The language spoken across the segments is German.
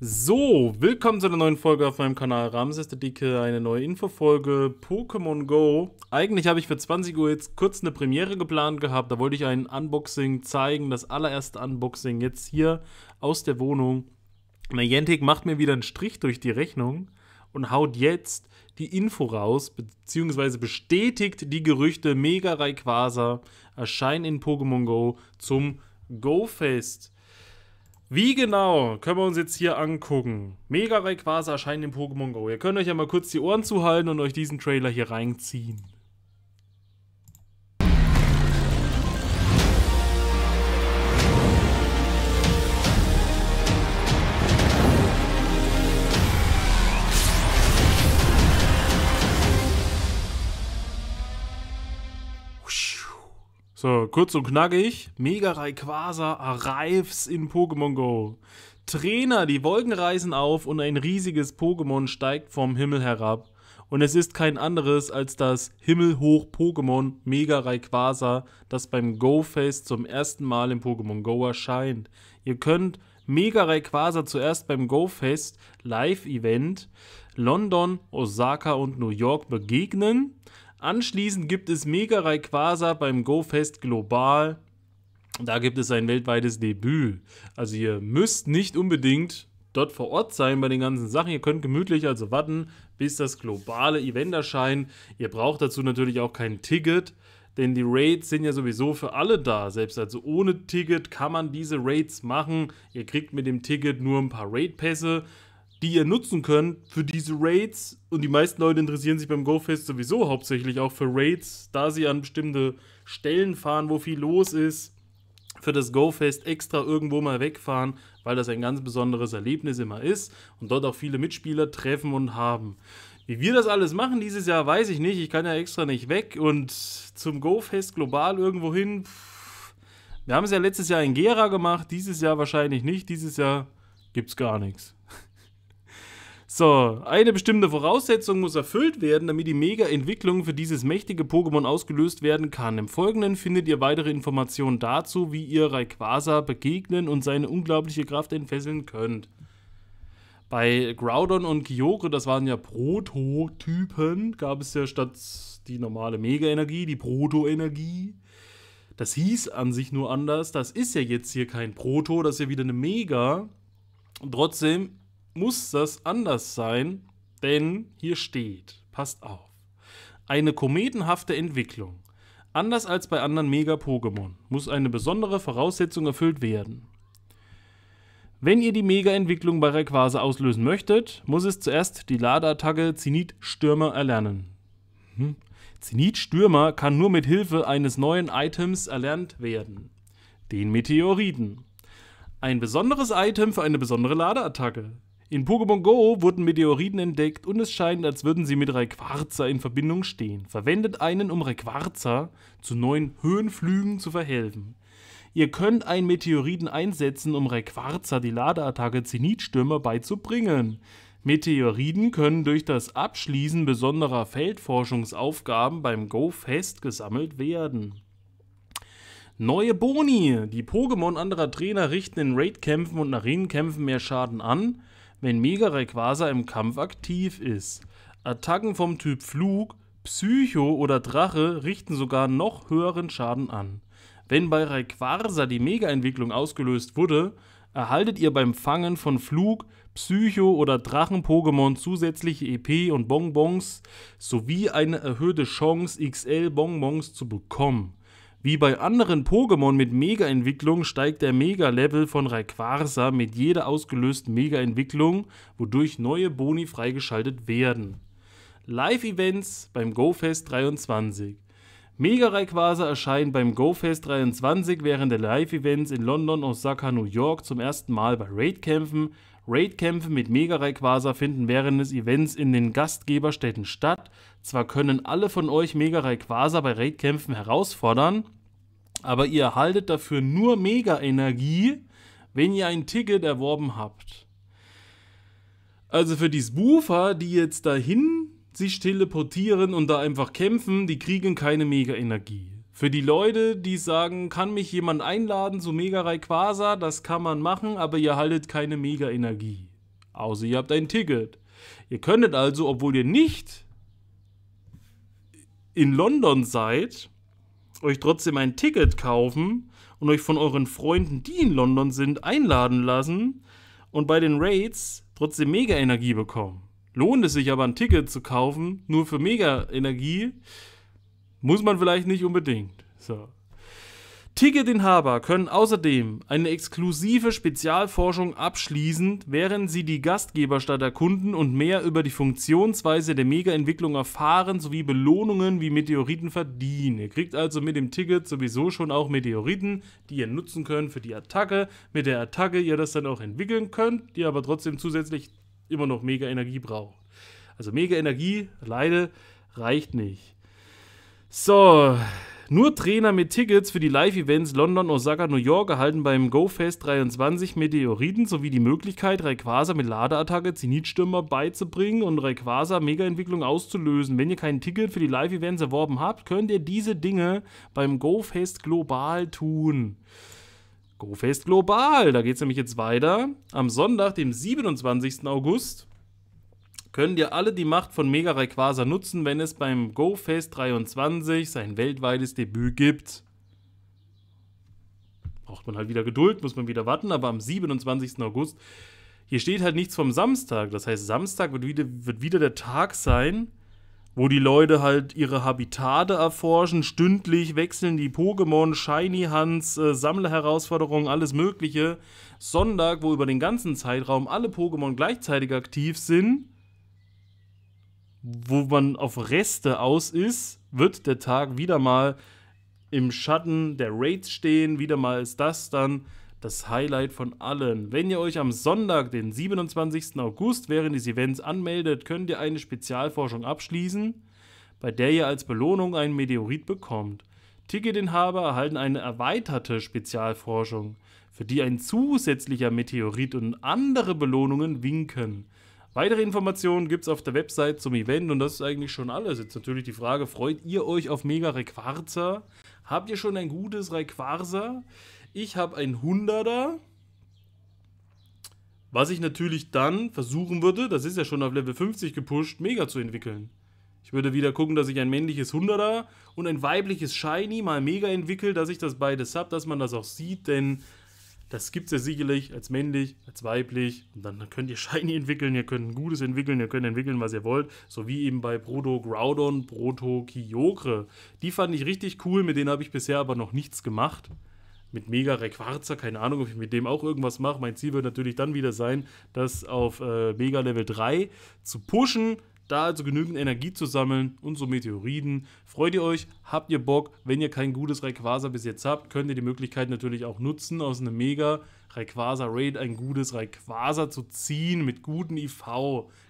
So, willkommen zu einer neuen Folge auf meinem Kanal Ramses der Dicke, eine neue Infofolge Pokémon Go. Eigentlich habe ich für 20 Uhr jetzt kurz eine Premiere geplant gehabt, da wollte ich ein Unboxing zeigen, das allererste Unboxing jetzt hier aus der Wohnung. Niantic macht mir wieder einen Strich durch die Rechnung und haut jetzt die Info raus, beziehungsweise bestätigt die Gerüchte, Mega Rayquaza erscheint in Pokémon Go zum Go-Fest. Wie genau können wir uns jetzt hier angucken? Mega Rayquaza erscheint in Pokémon Go. Ihr könnt euch ja mal kurz die Ohren zuhalten und euch diesen Trailer hier reinziehen. So, kurz und knackig. Mega Rayquaza arrives in Pokémon Go. Trainer, die Wolken reißen auf und ein riesiges Pokémon steigt vom Himmel herab. Und es ist kein anderes als das Himmelhoch-Pokémon Mega Rayquaza, das beim Go-Fest zum ersten Mal in Pokémon Go erscheint. Ihr könnt Mega Rayquaza zuerst beim Go-Fest Live-Event London, Osaka und New York begegnen. Anschließend gibt es Mega Rayquaza beim GoFest Global. Da gibt es ein weltweites Debüt. Also ihr müsst nicht unbedingt dort vor Ort sein bei den ganzen Sachen. Ihr könnt gemütlich also warten, bis das globale Event erscheint. Ihr braucht dazu natürlich auch kein Ticket, denn die Raids sind ja sowieso für alle da. Selbst also ohne Ticket kann man diese Raids machen. Ihr kriegt mit dem Ticket nur ein paar Raid-Pässe die ihr nutzen könnt für diese Raids. Und die meisten Leute interessieren sich beim GoFest sowieso hauptsächlich auch für Raids, da sie an bestimmte Stellen fahren, wo viel los ist. Für das GoFest extra irgendwo mal wegfahren, weil das ein ganz besonderes Erlebnis immer ist und dort auch viele Mitspieler treffen und haben. Wie wir das alles machen dieses Jahr, weiß ich nicht. Ich kann ja extra nicht weg und zum GoFest global irgendwo hin. Wir haben es ja letztes Jahr in Gera gemacht, dieses Jahr wahrscheinlich nicht. Dieses Jahr gibt es gar nichts. So, eine bestimmte Voraussetzung muss erfüllt werden, damit die Mega-Entwicklung für dieses mächtige Pokémon ausgelöst werden kann. Im Folgenden findet ihr weitere Informationen dazu, wie ihr Rayquaza begegnen und seine unglaubliche Kraft entfesseln könnt. Bei Groudon und Kyogre, das waren ja Prototypen, gab es ja statt die normale Mega-Energie, die Proto-Energie. Das hieß an sich nur anders. Das ist ja jetzt hier kein Proto, das ist ja wieder eine Mega. Und trotzdem muss das anders sein, denn hier steht, passt auf, eine kometenhafte Entwicklung. Anders als bei anderen Mega-Pokémon muss eine besondere Voraussetzung erfüllt werden. Wenn ihr die Mega-Entwicklung bei Rayquaza auslösen möchtet, muss es zuerst die Ladeattacke Zenit-Stürmer erlernen. Hm. Zenit-Stürmer kann nur mit Hilfe eines neuen Items erlernt werden. Den Meteoriten. Ein besonderes Item für eine besondere Ladeattacke. In Pokémon Go wurden Meteoriten entdeckt und es scheint, als würden sie mit Rayquaza in Verbindung stehen. Verwendet einen, um Rayquaza zu neuen Höhenflügen zu verhelfen. Ihr könnt einen Meteoriten einsetzen, um Rayquaza die Ladeattacke Zenitstürmer beizubringen. Meteoriten können durch das Abschließen besonderer Feldforschungsaufgaben beim Go-Fest gesammelt werden. Neue Boni! Die Pokémon anderer Trainer richten in Raidkämpfen und Arenenkämpfen mehr Schaden an wenn Mega Rayquaza im Kampf aktiv ist. Attacken vom Typ Flug, Psycho oder Drache richten sogar noch höheren Schaden an. Wenn bei Rayquaza die Mega-Entwicklung ausgelöst wurde, erhaltet ihr beim Fangen von Flug, Psycho oder Drachen-Pokémon zusätzliche EP und Bonbons sowie eine erhöhte Chance, XL-Bonbons zu bekommen. Wie bei anderen Pokémon mit Mega-Entwicklung steigt der Mega-Level von Rayquaza mit jeder ausgelösten Mega-Entwicklung, wodurch neue Boni freigeschaltet werden. Live-Events beim GoFest 23. Mega Rayquaza erscheint beim GoFest 23 während der Live-Events in London, Osaka, New York zum ersten Mal bei Raid-Kämpfen, Raidkämpfe mit Mega Rayquaza finden während des Events in den Gastgeberstädten statt. Zwar können alle von euch Mega Rayquaza bei Raidkämpfen herausfordern, aber ihr erhaltet dafür nur Mega Energie, wenn ihr ein Ticket erworben habt. Also für die Spoofer, die jetzt dahin sich teleportieren und da einfach kämpfen, die kriegen keine Mega Energie. Für die Leute, die sagen, kann mich jemand einladen zu Mega Rayquaza, das kann man machen, aber ihr haltet keine Mega Energie. Außer ihr habt ein Ticket. Ihr könntet also, obwohl ihr nicht in London seid, euch trotzdem ein Ticket kaufen und euch von euren Freunden, die in London sind, einladen lassen und bei den Raids trotzdem Mega-Energie bekommen. Lohnt es sich aber ein Ticket zu kaufen, nur für Mega-Energie, muss man vielleicht nicht unbedingt. So. Ticket können außerdem eine exklusive Spezialforschung abschließen, während sie die Gastgeberstadt erkunden und mehr über die Funktionsweise der Mega-Entwicklung erfahren, sowie Belohnungen wie Meteoriten verdienen. Ihr kriegt also mit dem Ticket sowieso schon auch Meteoriten, die ihr nutzen könnt für die Attacke, mit der Attacke ihr das dann auch entwickeln könnt, die aber trotzdem zusätzlich immer noch Mega-Energie braucht. Also Mega-Energie, leider, reicht nicht. So, nur Trainer mit Tickets für die Live-Events London, Osaka, New York erhalten beim GoFest 23 Meteoriten sowie die Möglichkeit, Rayquaza mit Ladeattacke Zenitstürmer beizubringen und Rayquaza Mega-Entwicklung auszulösen. Wenn ihr kein Ticket für die Live-Events erworben habt, könnt ihr diese Dinge beim GoFest global tun. GoFest global, da geht es nämlich jetzt weiter. Am Sonntag, dem 27. August, können dir alle die Macht von Mega Rayquaza nutzen, wenn es beim GoFest 23 sein weltweites Debüt gibt. Braucht man halt wieder Geduld, muss man wieder warten, aber am 27. August, hier steht halt nichts vom Samstag. Das heißt, Samstag wird wieder, wird wieder der Tag sein, wo die Leute halt ihre Habitate erforschen, stündlich wechseln die Pokémon, Shiny Hunts, äh, Sammlerherausforderungen, alles Mögliche. Sonntag, wo über den ganzen Zeitraum alle Pokémon gleichzeitig aktiv sind wo man auf Reste aus ist, wird der Tag wieder mal im Schatten der Raids stehen. Wieder mal ist das dann das Highlight von allen. Wenn ihr euch am Sonntag, den 27. August, während des Events anmeldet, könnt ihr eine Spezialforschung abschließen, bei der ihr als Belohnung einen Meteorit bekommt. Ticketinhaber erhalten eine erweiterte Spezialforschung, für die ein zusätzlicher Meteorit und andere Belohnungen winken. Weitere Informationen gibt es auf der Website zum Event und das ist eigentlich schon alles. Jetzt natürlich die Frage, freut ihr euch auf Mega Requarza? Habt ihr schon ein gutes Requarza? Ich habe ein Hunderter. Was ich natürlich dann versuchen würde, das ist ja schon auf Level 50 gepusht, Mega zu entwickeln. Ich würde wieder gucken, dass ich ein männliches Hunderter und ein weibliches Shiny mal Mega entwickle, dass ich das beides habe, dass man das auch sieht, denn das gibt es ja sicherlich als männlich, als weiblich. Und dann könnt ihr Shiny entwickeln, ihr könnt ein Gutes entwickeln, ihr könnt entwickeln, was ihr wollt. So wie eben bei Proto Groudon, Proto Kyogre. Die fand ich richtig cool, mit denen habe ich bisher aber noch nichts gemacht. Mit Mega Requarzer, keine Ahnung, ob ich mit dem auch irgendwas mache. Mein Ziel wird natürlich dann wieder sein, das auf äh, Mega Level 3 zu pushen, da also genügend Energie zu sammeln und so Meteoriten. Freut ihr euch? Habt ihr Bock? Wenn ihr kein gutes Rayquaza bis jetzt habt, könnt ihr die Möglichkeit natürlich auch nutzen, aus einem Mega Rayquaza Raid ein gutes Rayquaza zu ziehen mit guten IV.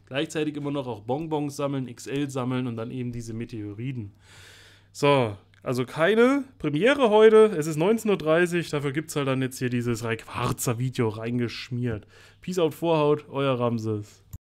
Gleichzeitig immer noch auch Bonbons sammeln, XL sammeln und dann eben diese Meteoriten. So, also keine Premiere heute. Es ist 19.30 Uhr. Dafür gibt es halt dann jetzt hier dieses Rayquaza-Video reingeschmiert. Peace out, Vorhaut, euer Ramses.